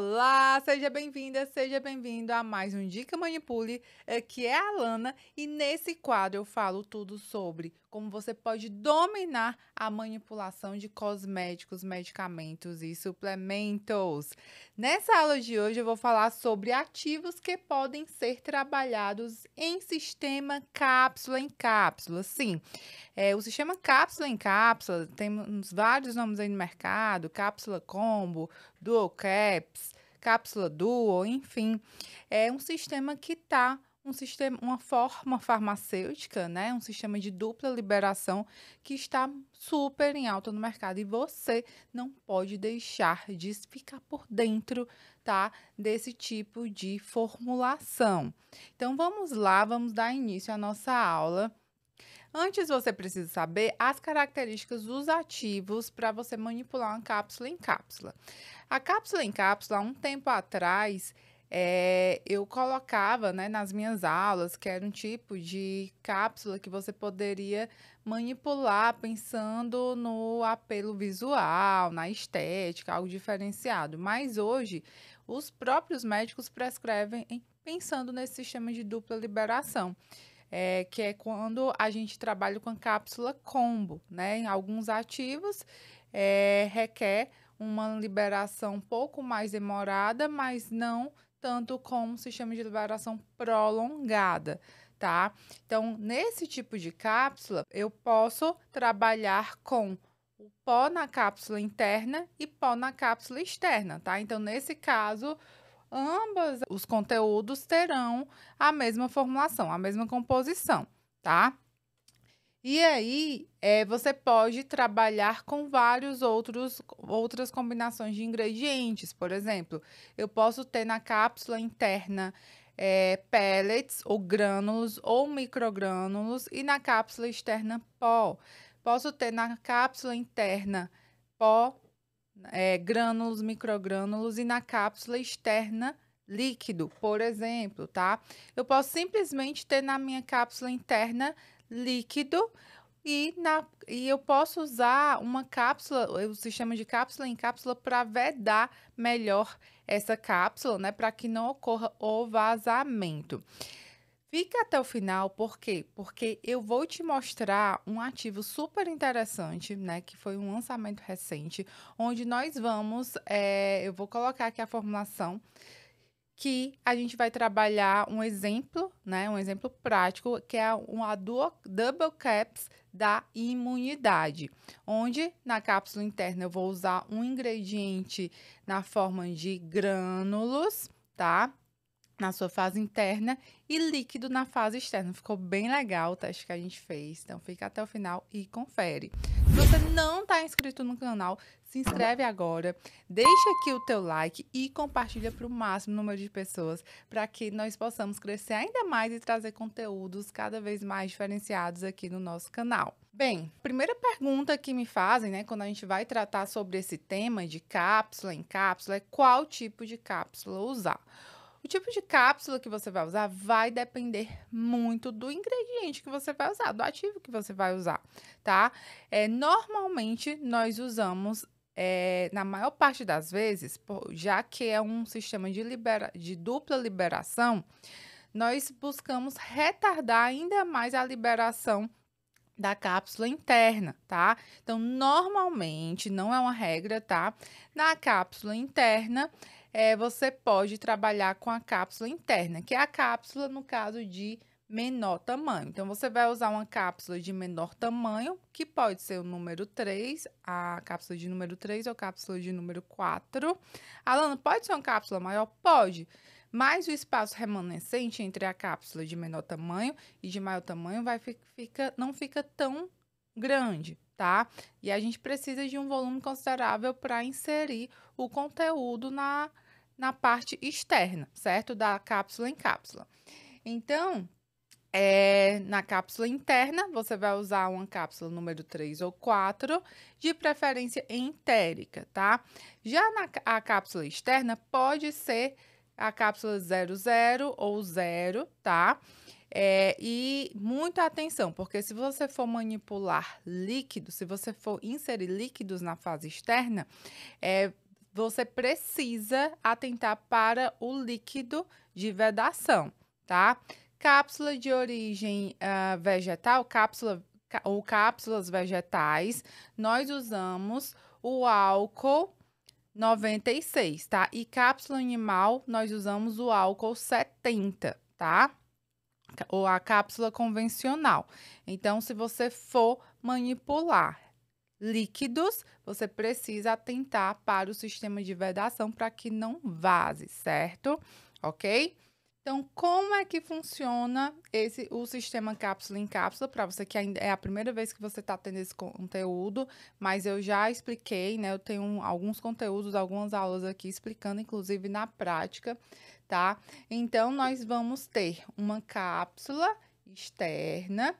Olá, seja bem-vinda, seja bem-vindo a mais um Dica Manipule, que é a Lana, e nesse quadro eu falo tudo sobre como você pode dominar a manipulação de cosméticos, medicamentos e suplementos. Nessa aula de hoje eu vou falar sobre ativos que podem ser trabalhados em sistema cápsula em cápsula. Sim, é, o sistema cápsula em cápsula, temos vários nomes aí no mercado, cápsula combo, dual caps, cápsula dual, enfim. É um sistema que está um sistema, uma forma farmacêutica, né, um sistema de dupla liberação que está super em alta no mercado e você não pode deixar de ficar por dentro, tá, desse tipo de formulação. Então vamos lá, vamos dar início à nossa aula Antes você precisa saber as características dos ativos para você manipular uma cápsula em cápsula. A cápsula em cápsula, há um tempo atrás, é, eu colocava né, nas minhas aulas que era um tipo de cápsula que você poderia manipular pensando no apelo visual, na estética, algo diferenciado. Mas hoje, os próprios médicos prescrevem pensando nesse sistema de dupla liberação é, que é quando a gente trabalha com a cápsula combo, né? Em alguns ativos é, requer uma liberação um pouco mais demorada, mas não tanto como se sistema de liberação prolongada, tá? Então, nesse tipo de cápsula, eu posso trabalhar com o pó na cápsula interna e pó na cápsula externa, tá? Então, nesse caso, ambas os conteúdos terão a mesma formulação, a mesma composição, tá? E aí, é, você pode trabalhar com vários outros outras combinações de ingredientes. Por exemplo, eu posso ter na cápsula interna é, pellets ou grânulos ou microgrânulos e na cápsula externa pó. Posso ter na cápsula interna pó é, grânulos, microgrânulos e na cápsula externa líquido, por exemplo, tá? Eu posso simplesmente ter na minha cápsula interna líquido e, na, e eu posso usar uma cápsula, o sistema de cápsula em cápsula para vedar melhor essa cápsula, né? Para que não ocorra o vazamento. Fica até o final, por quê? Porque eu vou te mostrar um ativo super interessante, né? Que foi um lançamento recente, onde nós vamos, é, eu vou colocar aqui a formulação, que a gente vai trabalhar um exemplo, né? Um exemplo prático, que é uma double caps da imunidade, onde na cápsula interna eu vou usar um ingrediente na forma de grânulos, tá? na sua fase interna e líquido na fase externa. Ficou bem legal o teste que a gente fez. Então fica até o final e confere. Se você não está inscrito no canal, se inscreve agora, deixa aqui o teu like e compartilha para o máximo número de pessoas para que nós possamos crescer ainda mais e trazer conteúdos cada vez mais diferenciados aqui no nosso canal. Bem, primeira pergunta que me fazem, né, quando a gente vai tratar sobre esse tema de cápsula em cápsula, é qual tipo de cápsula usar. O tipo de cápsula que você vai usar vai depender muito do ingrediente que você vai usar, do ativo que você vai usar, tá? É, normalmente nós usamos, é, na maior parte das vezes, já que é um sistema de, libera de dupla liberação, nós buscamos retardar ainda mais a liberação da cápsula interna, tá? Então, normalmente, não é uma regra, tá? Na cápsula interna, é, você pode trabalhar com a cápsula interna, que é a cápsula, no caso, de menor tamanho. Então, você vai usar uma cápsula de menor tamanho, que pode ser o número 3, a cápsula de número 3 ou cápsula de número 4. Alana, pode ser uma cápsula maior? Pode. Mas o espaço remanescente entre a cápsula de menor tamanho e de maior tamanho vai fica, não fica tão grande, tá? E a gente precisa de um volume considerável para inserir o conteúdo na na parte externa, certo? Da cápsula em cápsula. Então, é, na cápsula interna, você vai usar uma cápsula número 3 ou 4, de preferência entérica, tá? Já na a cápsula externa, pode ser a cápsula 00 ou 0, tá? É, e muita atenção, porque se você for manipular líquidos, se você for inserir líquidos na fase externa, é, você precisa atentar para o líquido de vedação, tá? Cápsula de origem uh, vegetal, cápsula ou cápsulas vegetais, nós usamos o álcool 96, tá? E cápsula animal, nós usamos o álcool 70, tá? Ou a cápsula convencional. Então, se você for manipular líquidos, você precisa atentar para o sistema de vedação para que não vaze, certo? Ok? Então, como é que funciona esse o sistema cápsula em cápsula? Para você que ainda é a primeira vez que você está tendo esse conteúdo, mas eu já expliquei, né? Eu tenho alguns conteúdos, algumas aulas aqui explicando, inclusive na prática, tá? Então, nós vamos ter uma cápsula externa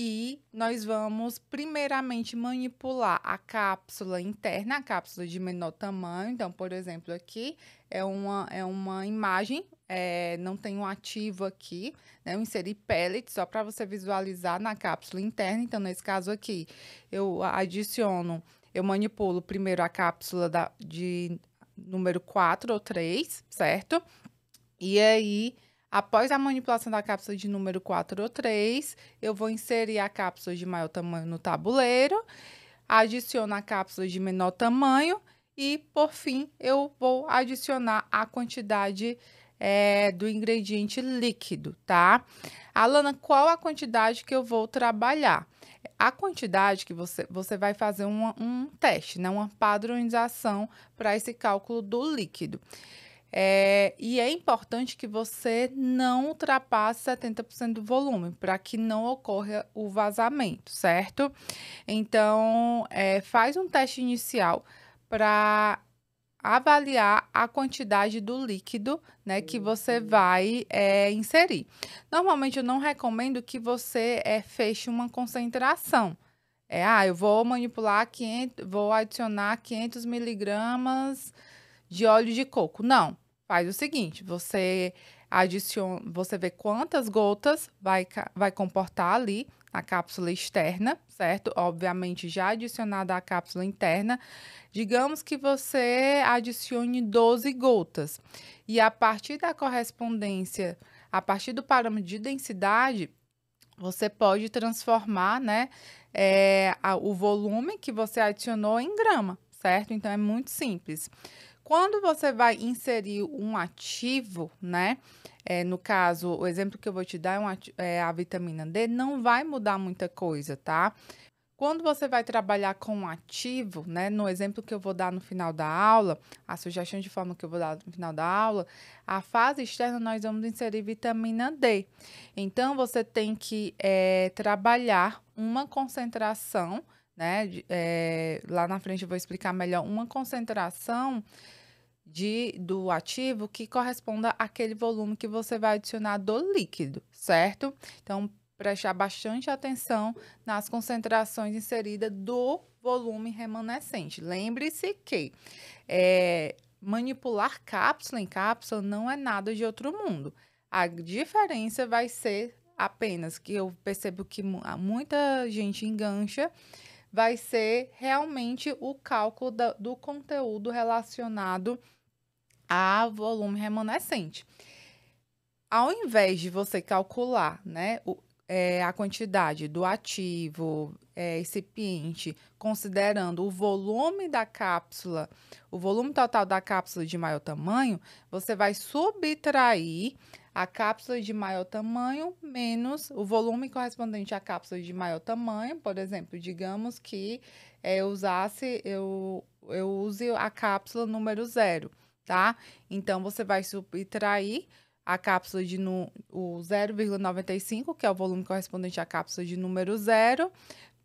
e nós vamos primeiramente manipular a cápsula interna, a cápsula de menor tamanho. Então, por exemplo, aqui é uma, é uma imagem, é, não tem um ativo aqui, né? Eu inseri pellet só para você visualizar na cápsula interna. Então, nesse caso aqui, eu adiciono, eu manipulo primeiro a cápsula da, de número 4 ou 3, certo? E aí Após a manipulação da cápsula de número 4 ou 3, eu vou inserir a cápsula de maior tamanho no tabuleiro, adiciono a cápsula de menor tamanho e, por fim, eu vou adicionar a quantidade é, do ingrediente líquido, tá? Alana, qual a quantidade que eu vou trabalhar? A quantidade que você, você vai fazer um, um teste, né? uma padronização para esse cálculo do líquido. É, e é importante que você não ultrapasse 70% do volume, para que não ocorra o vazamento, certo? Então, é, faz um teste inicial para avaliar a quantidade do líquido né, que uhum. você vai é, inserir. Normalmente, eu não recomendo que você é, feche uma concentração. É, ah, eu vou manipular, 500, vou adicionar 500 miligramas de óleo de coco. Não. Faz o seguinte: você adiciona, você vê quantas gotas vai, vai comportar ali na cápsula externa, certo? Obviamente já adicionada à cápsula interna. Digamos que você adicione 12 gotas. E a partir da correspondência, a partir do parâmetro de densidade, você pode transformar né, é, a, o volume que você adicionou em grama, certo? Então é muito simples. Quando você vai inserir um ativo, né? É, no caso, o exemplo que eu vou te dar é, é a vitamina D, não vai mudar muita coisa, tá? Quando você vai trabalhar com um ativo, né, no exemplo que eu vou dar no final da aula, a sugestão de forma que eu vou dar no final da aula, a fase externa nós vamos inserir vitamina D. Então, você tem que é, trabalhar uma concentração né? É, lá na frente eu vou explicar melhor uma concentração de, do ativo que corresponda àquele volume que você vai adicionar do líquido, certo? Então, prestar bastante atenção nas concentrações inseridas do volume remanescente. Lembre-se que é, manipular cápsula em cápsula não é nada de outro mundo. A diferença vai ser apenas que eu percebo que ah, muita gente engancha vai ser realmente o cálculo da, do conteúdo relacionado a volume remanescente. Ao invés de você calcular né, o, é, a quantidade do ativo é, recipiente, considerando o volume da cápsula, o volume total da cápsula de maior tamanho, você vai subtrair a cápsula de maior tamanho menos o volume correspondente à cápsula de maior tamanho. Por exemplo, digamos que é, eu usasse, eu, eu use a cápsula número zero, tá? Então, você vai subtrair a cápsula de no, o 0,95, que é o volume correspondente à cápsula de número zero,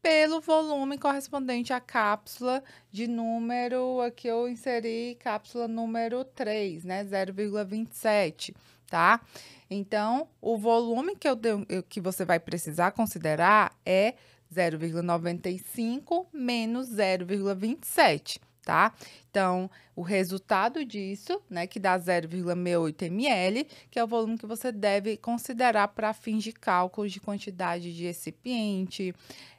pelo volume correspondente à cápsula de número, aqui eu inseri cápsula número 3, né, 0,27 tá? Então, o volume que, eu, que você vai precisar considerar é 0,95 menos 0,27, tá? Então, o resultado disso, né, que dá 0,68 ml, que é o volume que você deve considerar para fins de cálculos de quantidade de recipiente,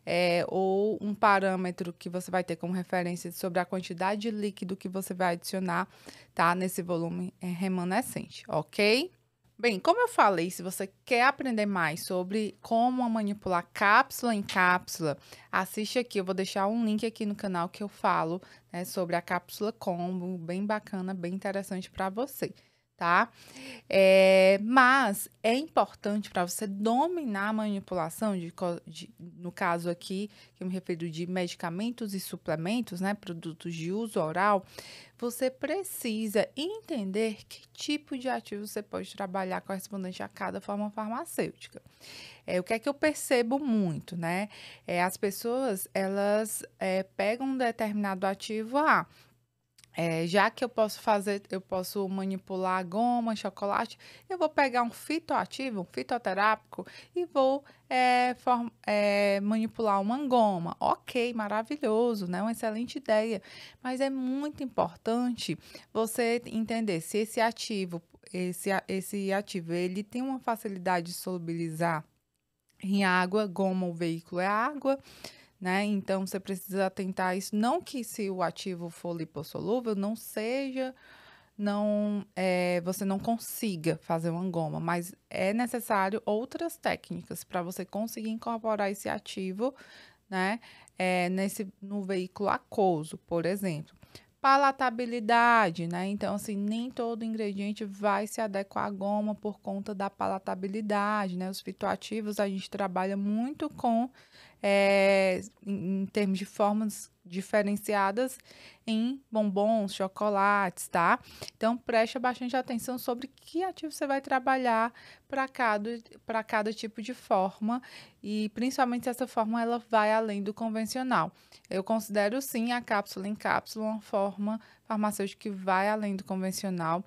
é, ou um parâmetro que você vai ter como referência sobre a quantidade de líquido que você vai adicionar, tá, nesse volume é, remanescente, ok? Bem, como eu falei, se você quer aprender mais sobre como manipular cápsula em cápsula, assiste aqui. Eu vou deixar um link aqui no canal que eu falo né, sobre a cápsula combo, bem bacana, bem interessante para você, tá? É, mas é importante para você dominar a manipulação, de, de, no caso aqui, que eu me refiro de medicamentos e suplementos, né, produtos de uso oral, você precisa entender que tipo de ativo você pode trabalhar correspondente a cada forma farmacêutica. É, o que é que eu percebo muito, né? É, as pessoas, elas é, pegam um determinado ativo A, ah, é, já que eu posso fazer, eu posso manipular goma, chocolate, eu vou pegar um fitoativo, um fitoterápico e vou é, form, é, manipular uma goma. Ok, maravilhoso, né? Uma excelente ideia. Mas é muito importante você entender se esse ativo, esse, esse ativo, ele tem uma facilidade de solubilizar em água, goma, o veículo é água né? Então você precisa atentar isso. Não que se o ativo for lipossolúvel, não seja, não é, você não consiga fazer uma goma mas é necessário outras técnicas para você conseguir incorporar esse ativo, né? É, nesse no veículo aquoso, por exemplo palatabilidade, né? Então, assim, nem todo ingrediente vai se adequar à goma por conta da palatabilidade, né? Os fitoativos a gente trabalha muito com é, em, em termos de formas diferenciadas em bombons, chocolates, tá? Então preste bastante atenção sobre que ativo você vai trabalhar para cada para cada tipo de forma e principalmente essa forma ela vai além do convencional. Eu considero sim a cápsula em cápsula uma forma farmacêutica que vai além do convencional.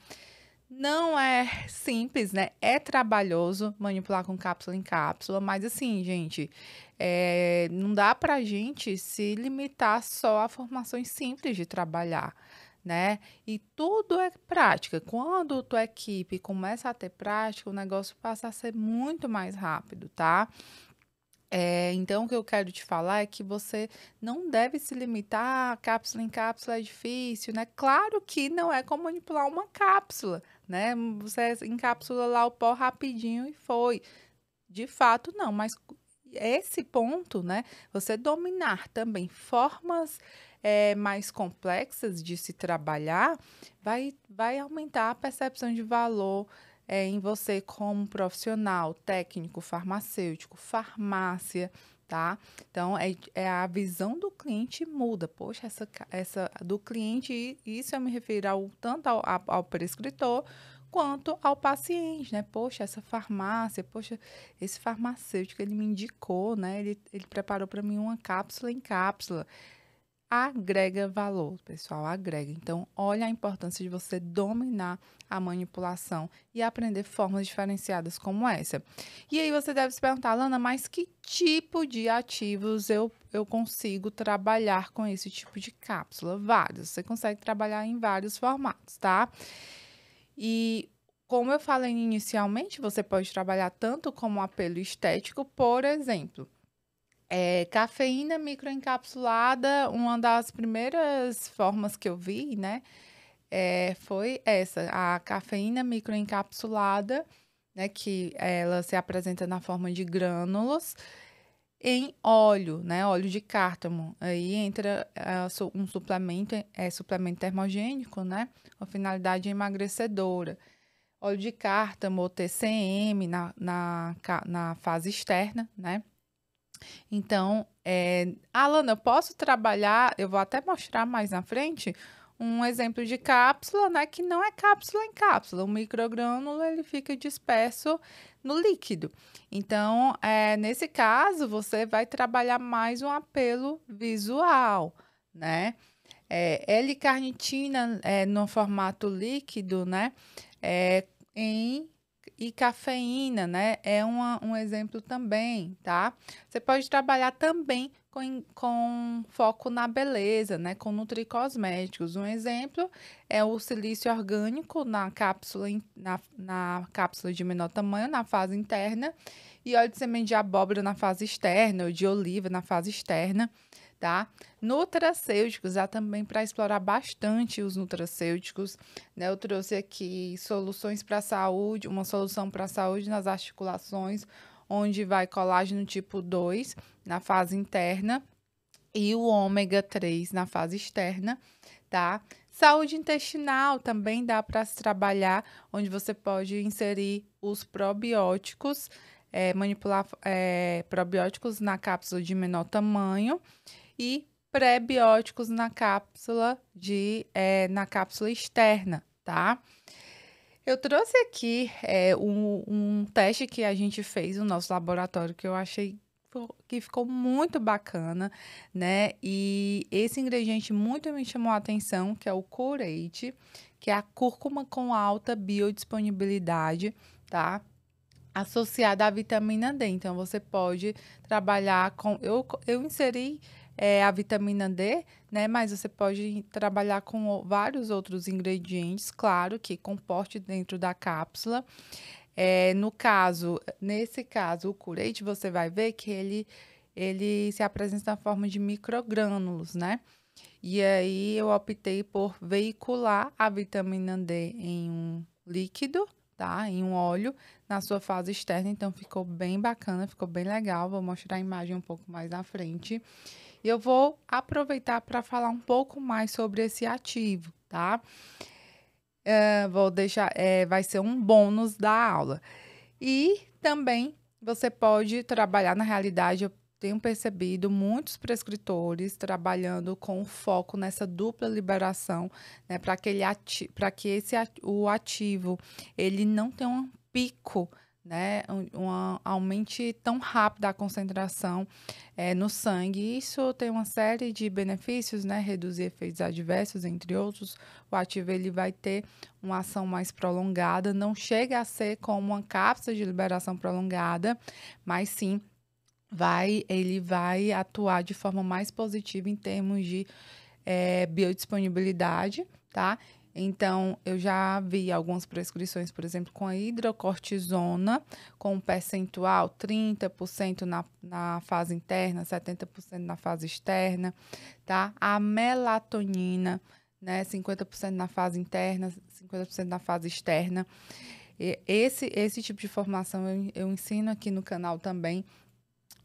Não é simples, né? É trabalhoso manipular com cápsula em cápsula, mas assim, gente, é, não dá pra gente se limitar só a formações simples de trabalhar, né? E tudo é prática. Quando tua equipe começa a ter prática, o negócio passa a ser muito mais rápido, tá? É, então, o que eu quero te falar é que você não deve se limitar, ah, cápsula em cápsula é difícil, né? Claro que não é como manipular uma cápsula, né? Você encapsula lá o pó rapidinho e foi. De fato, não, mas esse ponto, né? Você dominar também formas é, mais complexas de se trabalhar, vai, vai aumentar a percepção de valor é, em você como profissional, técnico, farmacêutico, farmácia, tá? Então, é, é, a visão do cliente muda. Poxa, essa, essa do cliente, isso eu me refiro ao, tanto ao, ao prescritor quanto ao paciente, né? Poxa, essa farmácia, poxa, esse farmacêutico, ele me indicou, né? Ele, ele preparou para mim uma cápsula em cápsula agrega valor, pessoal, agrega. Então, olha a importância de você dominar a manipulação e aprender formas diferenciadas como essa. E aí você deve se perguntar, Lana, mas que tipo de ativos eu, eu consigo trabalhar com esse tipo de cápsula? Vários. Você consegue trabalhar em vários formatos, tá? E como eu falei inicialmente, você pode trabalhar tanto como apelo estético, por exemplo. É, cafeína microencapsulada, uma das primeiras formas que eu vi, né? É, foi essa, a cafeína microencapsulada, né? Que ela se apresenta na forma de grânulos em óleo, né? Óleo de cártamo. Aí entra é, um suplemento, é suplemento termogênico, né? Com finalidade emagrecedora óleo de cártamo, TCM na, na, na fase externa, né? Então, é, Alana, eu posso trabalhar, eu vou até mostrar mais na frente, um exemplo de cápsula, né, que não é cápsula em cápsula, o microgrânulo ele fica disperso no líquido. Então, é, nesse caso, você vai trabalhar mais um apelo visual, né? É, L-carnitina é, no formato líquido, né, é, em e cafeína, né, é uma, um exemplo também, tá? Você pode trabalhar também com, com foco na beleza, né, com nutricosméticos. Um exemplo é o silício orgânico na cápsula, na, na cápsula de menor tamanho, na fase interna, e óleo de semente de abóbora na fase externa, ou de oliva na fase externa tá? Nutracêuticos, há também para explorar bastante os nutracêuticos, né? Eu trouxe aqui soluções para a saúde, uma solução para a saúde nas articulações, onde vai colágeno tipo 2 na fase interna e o ômega 3 na fase externa, tá? Saúde intestinal também dá para se trabalhar, onde você pode inserir os probióticos, é, manipular é, probióticos na cápsula de menor tamanho e pré-bióticos na cápsula de é, na cápsula externa, tá? Eu trouxe aqui é, um, um teste que a gente fez no nosso laboratório que eu achei que ficou muito bacana, né? E esse ingrediente muito me chamou a atenção, que é o curate, que é a cúrcuma com alta biodisponibilidade, tá? Associada à vitamina D. Então, você pode trabalhar com. Eu, eu inseri é, a vitamina D, né? Mas você pode trabalhar com vários outros ingredientes, claro, que comporte dentro da cápsula. É, no caso, nesse caso, o curete, você vai ver que ele, ele se apresenta na forma de microgrânulos, né? E aí eu optei por veicular a vitamina D em um líquido, tá? Em um óleo na sua fase externa, então ficou bem bacana, ficou bem legal. Vou mostrar a imagem um pouco mais na frente. E eu vou aproveitar para falar um pouco mais sobre esse ativo, tá? Uh, vou deixar, é, vai ser um bônus da aula. E também você pode trabalhar, na realidade, eu tenho percebido muitos prescritores trabalhando com foco nessa dupla liberação, né, para que, ele ati que esse, o ativo ele não tenha um pico né, uma, aumente tão rápido a concentração é, no sangue. Isso tem uma série de benefícios, né, reduzir efeitos adversos, entre outros. O ativo ele vai ter uma ação mais prolongada, não chega a ser como uma cápsula de liberação prolongada, mas sim vai, ele vai atuar de forma mais positiva em termos de é, biodisponibilidade, tá? Então, eu já vi algumas prescrições, por exemplo, com a hidrocortisona, com um percentual 30% na, na fase interna, 70% na fase externa, tá? A melatonina, né, 50% na fase interna, 50% na fase externa. Esse, esse tipo de formação eu, eu ensino aqui no canal também,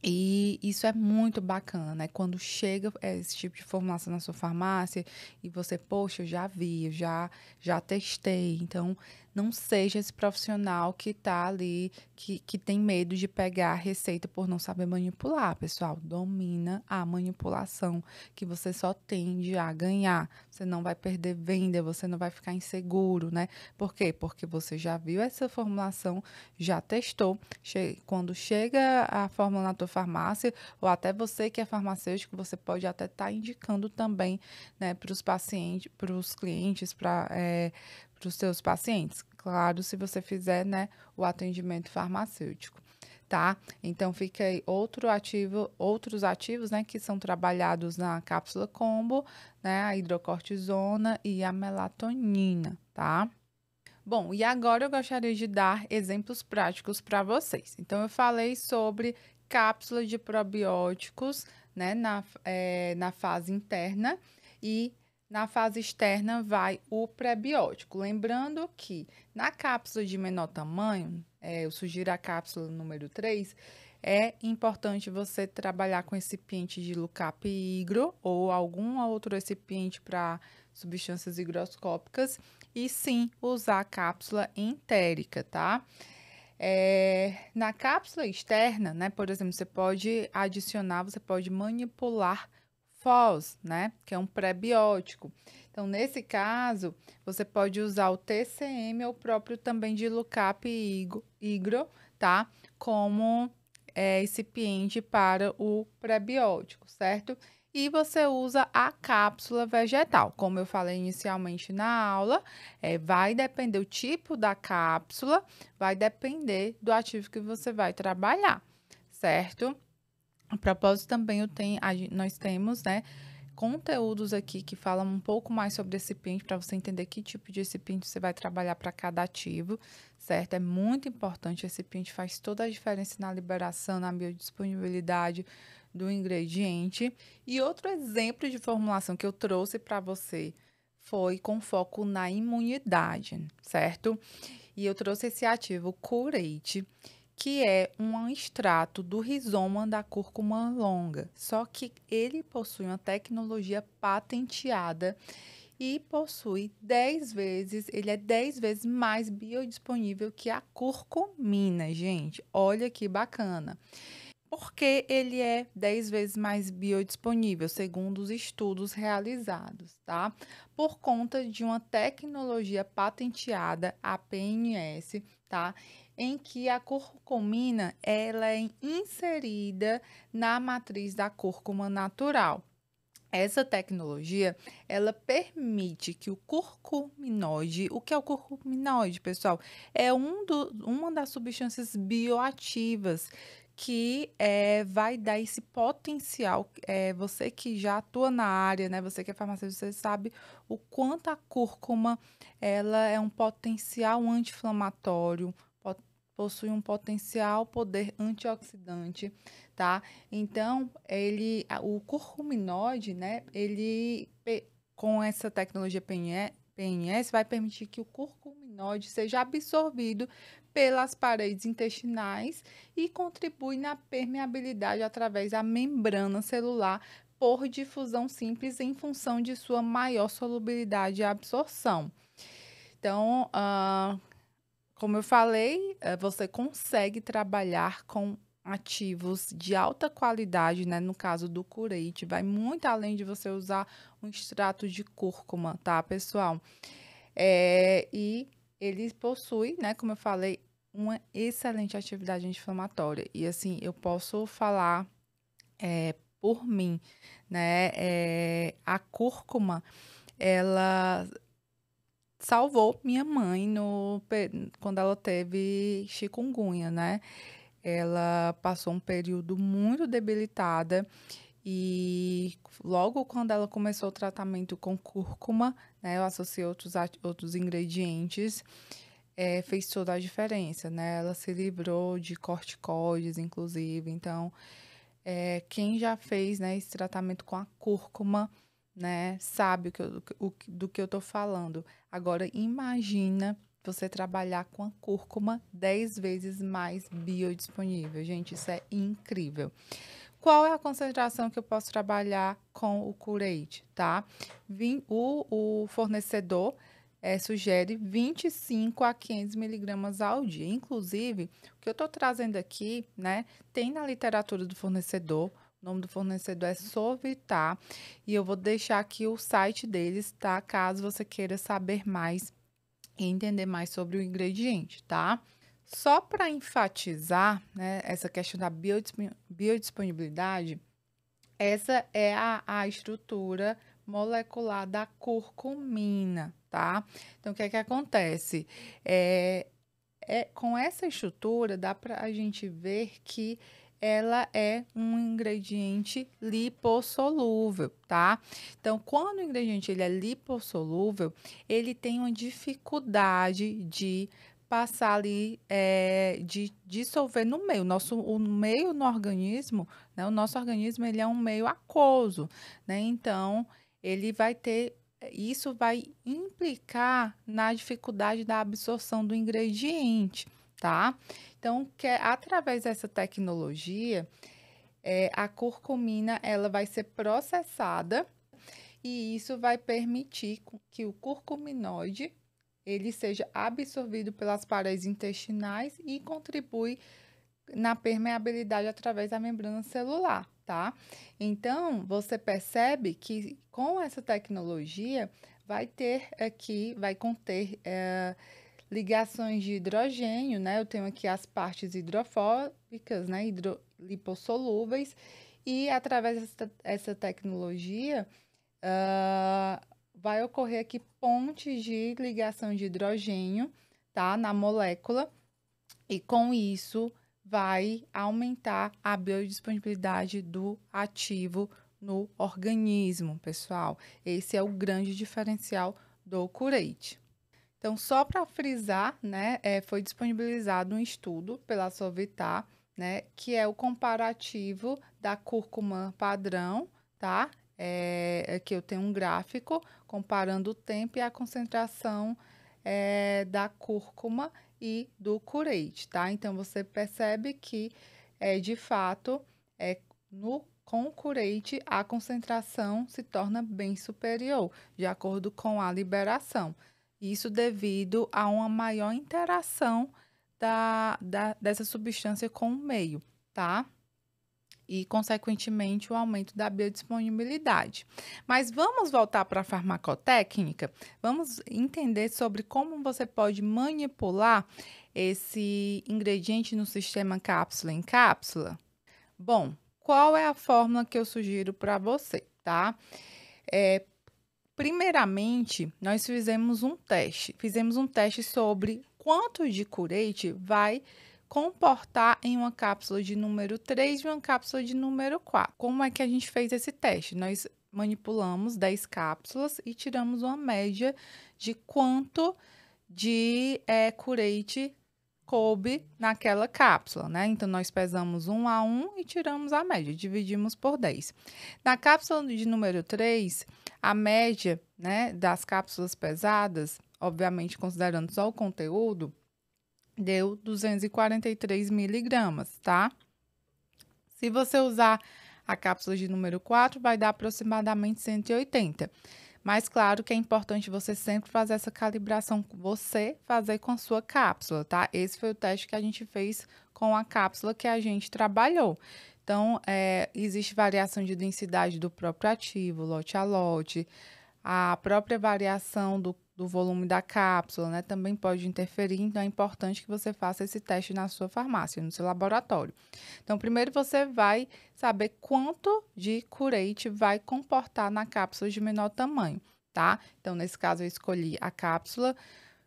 e isso é muito bacana. É quando chega é, esse tipo de formação na sua farmácia e você, poxa, eu já vi, eu já, já testei. Então, não seja esse profissional que está ali, que, que tem medo de pegar a receita por não saber manipular, pessoal. Domina a manipulação, que você só tende a ganhar. Você não vai perder venda, você não vai ficar inseguro, né? Por quê? Porque você já viu essa formulação, já testou. Che quando chega a fórmula na tua farmácia, ou até você que é farmacêutico, você pode até estar tá indicando também né, para os pacientes, para os clientes, para é, eh, para os seus pacientes. Claro, se você fizer né, o atendimento farmacêutico. Tá? Então fica aí outro ativo, outros ativos, né, que são trabalhados na cápsula combo, né, a hidrocortisona e a melatonina, tá? Bom, e agora eu gostaria de dar exemplos práticos para vocês. Então eu falei sobre cápsulas de probióticos, né, na, é, na fase interna e na fase externa vai o pré-biótico. Lembrando que na cápsula de menor tamanho, é, eu sugiro a cápsula número 3, é importante você trabalhar com recipiente de Lucap higro ou algum outro recipiente para substâncias higroscópicas e sim usar a cápsula entérica, tá? É, na cápsula externa, né, por exemplo, você pode adicionar, você pode manipular Fos, né? Que é um pré-biótico. Então, nesse caso, você pode usar o TCM ou o próprio também de Lucap Igro, tá? Como é, recipiente para o pré-biótico, certo? E você usa a cápsula vegetal. Como eu falei inicialmente na aula, é, vai depender o tipo da cápsula, vai depender do ativo que você vai trabalhar, certo? A propósito, também eu tenho, nós temos, né? Conteúdos aqui que falam um pouco mais sobre esse pente para você entender que tipo de esse você vai trabalhar para cada ativo, certo? É muito importante esse pente faz toda a diferença na liberação, na biodisponibilidade do ingrediente. E outro exemplo de formulação que eu trouxe para você foi com foco na imunidade, certo? E eu trouxe esse ativo Curate que é um extrato do rizoma da cúrcuma longa. Só que ele possui uma tecnologia patenteada e possui 10 vezes, ele é 10 vezes mais biodisponível que a curcumina, gente. Olha que bacana. Por que ele é 10 vezes mais biodisponível, segundo os estudos realizados, tá? Por conta de uma tecnologia patenteada, a PNS, tá? em que a curcumina ela é inserida na matriz da cúrcuma natural. Essa tecnologia, ela permite que o curcuminoide, o que é o curcuminoide, pessoal? É um do, uma das substâncias bioativas que é, vai dar esse potencial. É, você que já atua na área, né? Você que é farmacêutico, você sabe o quanto a cúrcuma, ela é um potencial anti-inflamatório, possui um potencial poder antioxidante, tá? Então, ele, o curcuminoide, né, ele com essa tecnologia PNS vai permitir que o curcuminoide seja absorvido pelas paredes intestinais e contribui na permeabilidade através da membrana celular por difusão simples em função de sua maior solubilidade e absorção. Então, uh, como eu falei, eh, você consegue trabalhar com ativos de alta qualidade, né? No caso do Curate, vai muito além de você usar um extrato de cúrcuma, tá, pessoal? É, e ele possui, né, como eu falei, uma excelente atividade anti-inflamatória. E assim, eu posso falar é, por mim, né? É, a cúrcuma, ela salvou minha mãe no, quando ela teve chikungunya, né? Ela passou um período muito debilitada e logo quando ela começou o tratamento com cúrcuma, né? Eu associei outros, outros ingredientes. É, fez toda a diferença, né? Ela se livrou de corticoides, inclusive. Então, é, quem já fez né, esse tratamento com a cúrcuma né, sabe o que eu, o, do que eu tô falando. Agora, imagina você trabalhar com a cúrcuma 10 vezes mais biodisponível. Gente, isso é incrível. Qual é a concentração que eu posso trabalhar com o Curate, tá? Vim, o, o fornecedor é, sugere 25 a 500 miligramas ao dia. Inclusive, o que eu estou trazendo aqui, né, tem na literatura do fornecedor, o nome do fornecedor é Sovitar. E eu vou deixar aqui o site deles, tá? Caso você queira saber mais e entender mais sobre o ingrediente, tá? Só para enfatizar né, essa questão da biodisponibilidade, essa é a, a estrutura molecular da curcumina, tá? Então, o que é que acontece? É, é, com essa estrutura, dá para a gente ver que ela é um ingrediente lipossolúvel, tá? Então, quando o ingrediente ele é lipossolúvel, ele tem uma dificuldade de passar ali, é, de dissolver no meio. Nosso, o meio no organismo, né? O nosso organismo, ele é um meio aquoso, né? Então, ele vai ter isso vai implicar na dificuldade da absorção do ingrediente tá? Então, que é através dessa tecnologia, é, a curcumina ela vai ser processada e isso vai permitir que o curcuminoide ele seja absorvido pelas paredes intestinais e contribui na permeabilidade através da membrana celular, tá? Então, você percebe que com essa tecnologia vai ter aqui, vai conter é, ligações de hidrogênio, né? Eu tenho aqui as partes hidrofóbicas, né? Hidrolipossolúveis. e através dessa essa tecnologia uh, vai ocorrer aqui pontes de ligação de hidrogênio, tá? Na molécula, e com isso vai aumentar a biodisponibilidade do ativo no organismo, pessoal. Esse é o grande diferencial do curate. Então, só para frisar, né, é, foi disponibilizado um estudo pela Sovitar, né, que é o comparativo da cúrcuma padrão, tá? É, aqui é eu tenho um gráfico comparando o tempo e a concentração é, da cúrcuma e do curate, tá? Então, você percebe que, é, de fato, é, no com o cureite, a concentração se torna bem superior, de acordo com a liberação. Isso devido a uma maior interação da, da, dessa substância com o meio, tá? E, consequentemente, o aumento da biodisponibilidade. Mas vamos voltar para a farmacotécnica? Vamos entender sobre como você pode manipular esse ingrediente no sistema cápsula em cápsula? Bom, qual é a fórmula que eu sugiro para você, tá? É, Primeiramente, nós fizemos um teste. Fizemos um teste sobre quanto de curete vai comportar em uma cápsula de número 3 e uma cápsula de número 4. Como é que a gente fez esse teste? Nós manipulamos 10 cápsulas e tiramos uma média de quanto de é, curate coube naquela cápsula, né? Então, nós pesamos um a um e tiramos a média, dividimos por 10. Na cápsula de número 3, a média né, das cápsulas pesadas, obviamente considerando só o conteúdo, deu 243 miligramas, tá? Se você usar a cápsula de número 4, vai dar aproximadamente 180. Mas claro que é importante você sempre fazer essa calibração, você fazer com a sua cápsula, tá? Esse foi o teste que a gente fez com a cápsula que a gente trabalhou. Então, é, existe variação de densidade do próprio ativo, lote a lote, a própria variação do, do volume da cápsula, né, também pode interferir, então é importante que você faça esse teste na sua farmácia, no seu laboratório. Então, primeiro você vai saber quanto de curate vai comportar na cápsula de menor tamanho, tá? Então, nesse caso, eu escolhi a cápsula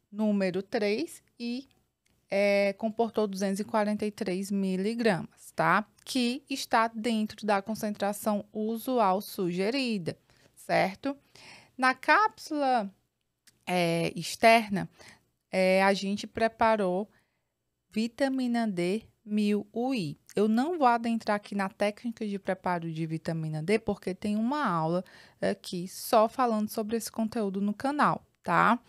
número 3 e é, comportou 243 miligramas, tá? Que está dentro da concentração usual sugerida, certo? Na cápsula é, externa, é, a gente preparou vitamina D 1000 UI. Eu não vou adentrar aqui na técnica de preparo de vitamina D, porque tem uma aula aqui só falando sobre esse conteúdo no canal, tá? Tá?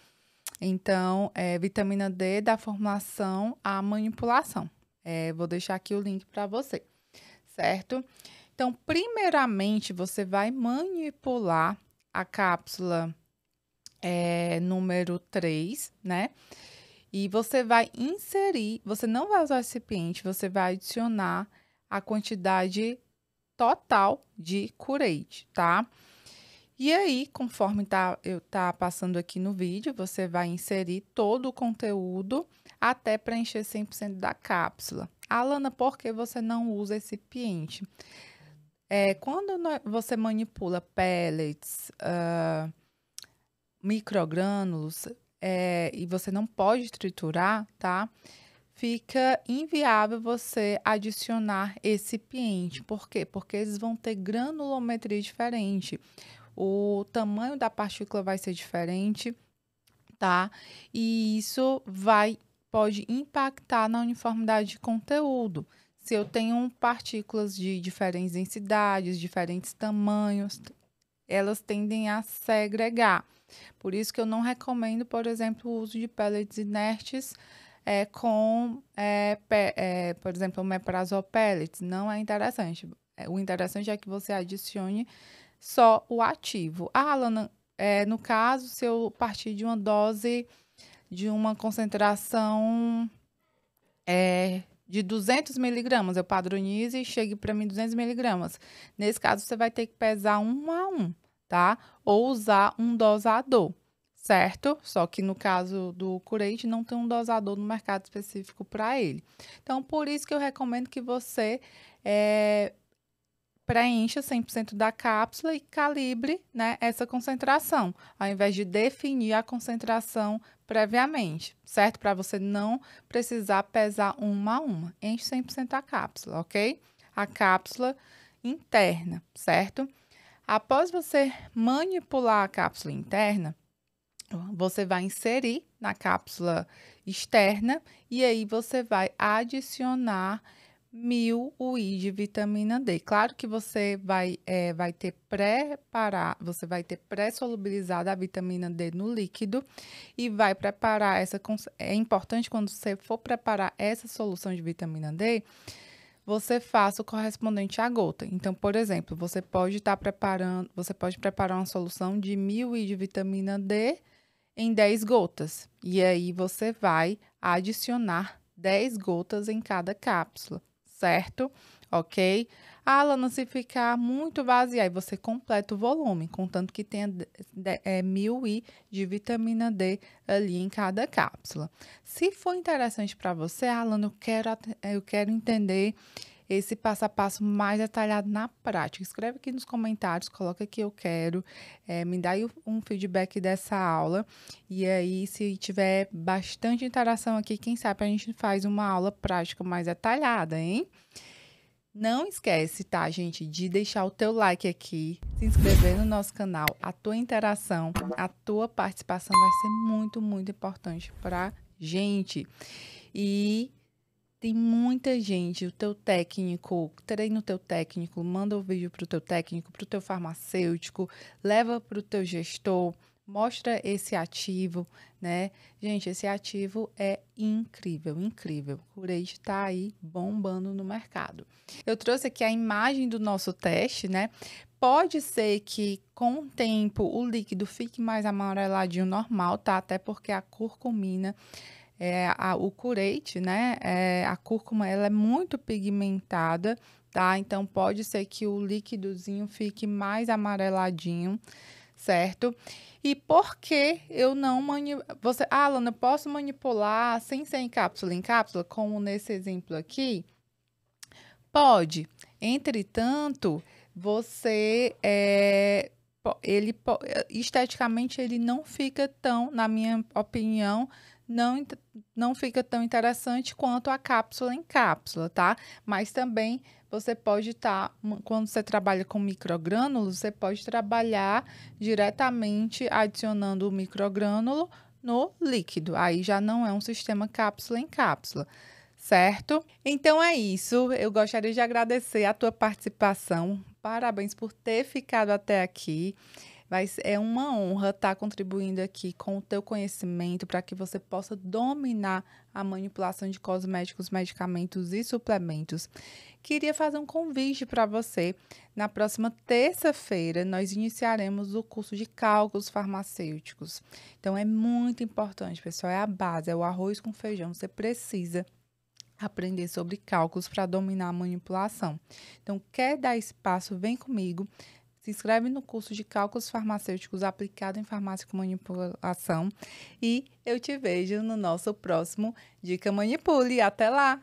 Então, é, vitamina D da formulação à manipulação. É, vou deixar aqui o link para você, certo? Então, primeiramente, você vai manipular a cápsula é, número 3, né? E você vai inserir, você não vai usar o recipiente, você vai adicionar a quantidade total de curate, tá? E aí, conforme tá, eu tá passando aqui no vídeo, você vai inserir todo o conteúdo até preencher 100% da cápsula. Alana, por que você não usa recipiente? É, quando você manipula pellets, uh, microgrânulos, é, e você não pode triturar, tá? Fica inviável você adicionar recipiente. Por quê? Porque eles vão ter granulometria diferente o tamanho da partícula vai ser diferente, tá? E isso vai pode impactar na uniformidade de conteúdo. Se eu tenho partículas de diferentes densidades, diferentes tamanhos, elas tendem a segregar. Por isso que eu não recomendo, por exemplo, o uso de pellets inertes é, com, é, pe, é, por exemplo, omeprazol pellets. Não é interessante. É, o interessante é que você adicione só o ativo. Ah, Alana, é, no caso, se eu partir de uma dose de uma concentração é, de 200 miligramas, eu padronize e chegue para mim 200 miligramas. Nesse caso, você vai ter que pesar um a um, tá? Ou usar um dosador, certo? Só que no caso do Curate, não tem um dosador no mercado específico para ele. Então, por isso que eu recomendo que você é, preencha 100% da cápsula e calibre né, essa concentração, ao invés de definir a concentração previamente, certo? Para você não precisar pesar uma a uma. Enche 100% a cápsula, ok? A cápsula interna, certo? Após você manipular a cápsula interna, você vai inserir na cápsula externa e aí você vai adicionar mil UI de vitamina D. Claro que você vai, é, vai ter preparar, você vai ter pré-solubilizada a vitamina D no líquido e vai preparar essa. É importante quando você for preparar essa solução de vitamina D, você faça o correspondente à gota. Então, por exemplo, você pode estar tá preparando, você pode preparar uma solução de mil UI de vitamina D em 10 gotas. E aí você vai adicionar 10 gotas em cada cápsula certo? Ok? A ah, Alana, se ficar muito vazia, aí você completa o volume, contanto que tenha é, mil I de vitamina D ali em cada cápsula. Se for interessante para você, Alana ah, eu quero, eu quero entender esse passo a passo mais detalhado na prática. Escreve aqui nos comentários, coloca que eu quero, é, me dá um feedback dessa aula. E aí, se tiver bastante interação aqui, quem sabe a gente faz uma aula prática mais detalhada, hein? Não esquece, tá, gente, de deixar o teu like aqui, se inscrever no nosso canal. A tua interação, a tua participação vai ser muito, muito importante para gente. E tem muita gente, o teu técnico, treina o teu técnico, manda o um vídeo para o teu técnico, para o teu farmacêutico, leva para o teu gestor, mostra esse ativo, né? Gente, esse ativo é incrível, incrível. O Curate tá aí bombando no mercado. Eu trouxe aqui a imagem do nosso teste, né? Pode ser que com o tempo o líquido fique mais amareladinho normal, tá? Até porque a curcumina é, a, o curete, né? É, a cúrcuma ela é muito pigmentada, tá? Então pode ser que o líquidozinho fique mais amareladinho, certo? E por que eu não manipulo? Você, ah, Lana, posso manipular sem ser em cápsula em cápsula, como nesse exemplo aqui? Pode. Entretanto, você é, ele é, esteticamente ele não fica tão, na minha opinião, não, não fica tão interessante quanto a cápsula em cápsula, tá? Mas também você pode estar, tá, hum, quando você trabalha com microgrânulos, você pode trabalhar diretamente adicionando o microgrânulo no líquido. Aí já não é um sistema cápsula em cápsula certo? Então é isso. Eu gostaria de agradecer a tua participação. Parabéns por ter ficado até aqui é uma honra estar tá contribuindo aqui com o teu conhecimento para que você possa dominar a manipulação de cosméticos, medicamentos e suplementos. Queria fazer um convite para você. Na próxima terça-feira, nós iniciaremos o curso de cálculos farmacêuticos. Então, é muito importante, pessoal. É a base, é o arroz com feijão. Você precisa aprender sobre cálculos para dominar a manipulação. Então, quer dar espaço? Vem comigo. Se inscreve no curso de cálculos farmacêuticos aplicado em farmácia com manipulação e eu te vejo no nosso próximo Dica Manipule. Até lá!